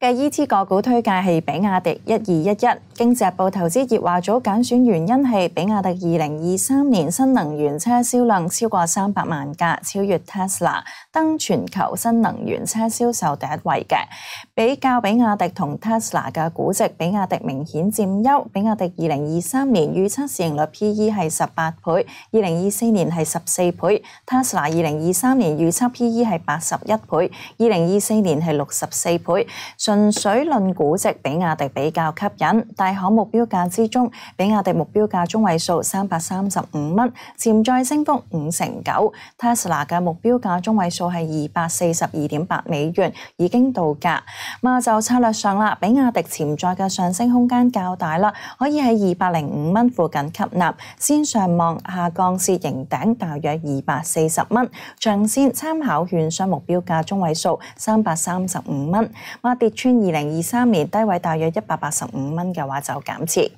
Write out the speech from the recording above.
嘅 E.T. 个股推介系比亚迪一二一一，经济日报投资业话组拣选原因系比亚迪二零二三年新能源车销量超过三百万架，超越 Tesla，登全球新能源车销售第一位嘅。比较比亚迪同 Tesla 嘅估值，比亚迪明显占优。比亚迪二零二三年预测市盈率 P.E 系十八倍，二零二四年系十四倍。Tesla 二零二三年预测 P.E 系八十一倍，二零二四年系六十四倍。純水論估值，比亞迪比較吸引。大行目標價之中，比亞迪目標價中位數三百三十五蚊，潛在升幅五成九。Tesla 嘅目標價中位數係二百四十二點八美元，已經到價。咁啊就策略上啦，比亞迪潛在嘅上升空間較大啦，可以喺二百零五蚊附近吸納，先上望下降設形頂，大約二百四十蚊。長線參考券商目標價中位數三百三十五蚊。跌。穿二零二三年低位，大约一百八十五蚊嘅话，就减持。